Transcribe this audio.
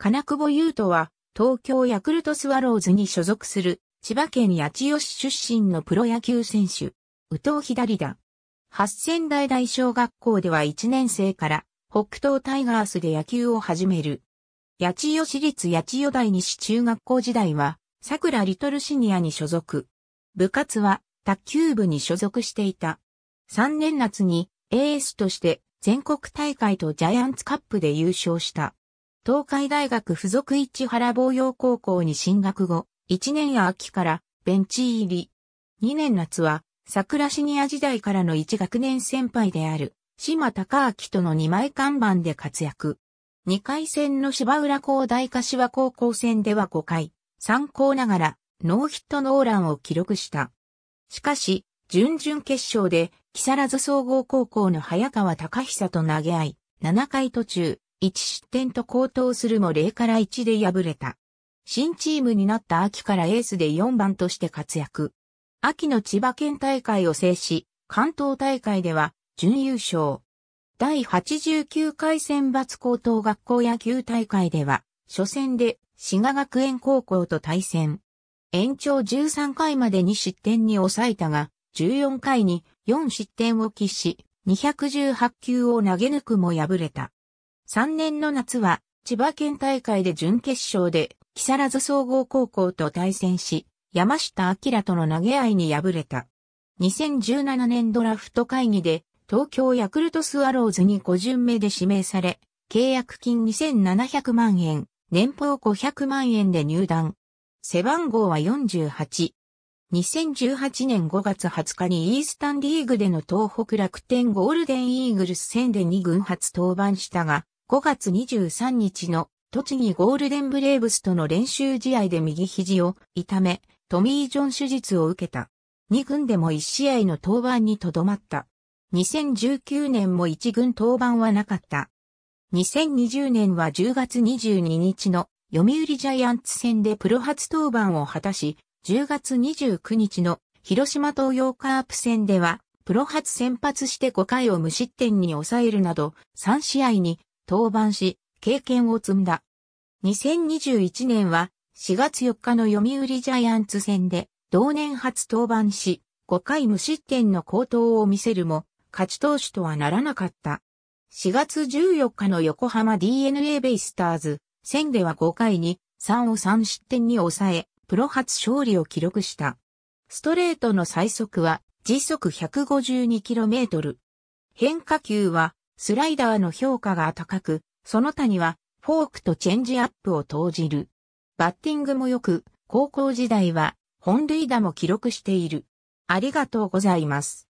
金久保優斗は、東京ヤクルトスワローズに所属する、千葉県八千代市出身のプロ野球選手、宇藤左だ。八千代大小学校では1年生から、北東タイガースで野球を始める。八千代市立八千代大西中学校時代は、桜リトルシニアに所属。部活は、卓球部に所属していた。3年夏に、エースとして、全国大会とジャイアンツカップで優勝した。東海大学附属市原防洋高校に進学後、1年秋からベンチ入り。2年夏は、桜シニア時代からの1学年先輩である、島高明との2枚看板で活躍。2回戦の芝浦港大柏高校戦では5回、参考ながら、ノーヒットノーランを記録した。しかし、準々決勝で、木更津総合高校の早川隆久と投げ合い、7回途中、1失点と高騰するも0から1で敗れた。新チームになった秋からエースで4番として活躍。秋の千葉県大会を制し、関東大会では準優勝。第89回選抜高等学校野球大会では、初戦で滋賀学園高校と対戦。延長13回までに失点に抑えたが、14回に4失点を喫し、218球を投げ抜くも敗れた。3年の夏は、千葉県大会で準決勝で、木更津総合高校と対戦し、山下明との投げ合いに敗れた。2017年ドラフト会議で、東京ヤクルトスワローズに5巡目で指名され、契約金2700万円、年俸500万円で入団。背番号は48。2018年5月20日にイースタンリーグでの東北楽天ゴールデンイーグルス戦で2軍初登板したが、5月23日の栃木ゴールデンブレーブスとの練習試合で右肘を痛め、トミー・ジョン手術を受けた。2軍でも1試合の登板にとどまった。2019年も1軍登板はなかった。2020年は10月22日の読売ジャイアンツ戦でプロ初登板を果たし、10月29日の広島東洋カープ戦では、プロ初先発して5回を無失点に抑えるなど、3試合に登板し、経験を積んだ。2021年は4月4日の読売ジャイアンツ戦で同年初登板し、5回無失点の好投を見せるも、勝ち投手とはならなかった。4月14日の横浜 DNA ベイスターズ戦では5回に3を3失点に抑え、プロ初勝利を記録した。ストレートの最速は時速 152km。変化球はスライダーの評価が高く、その他にはフォークとチェンジアップを投じる。バッティングも良く、高校時代は本塁打も記録している。ありがとうございます。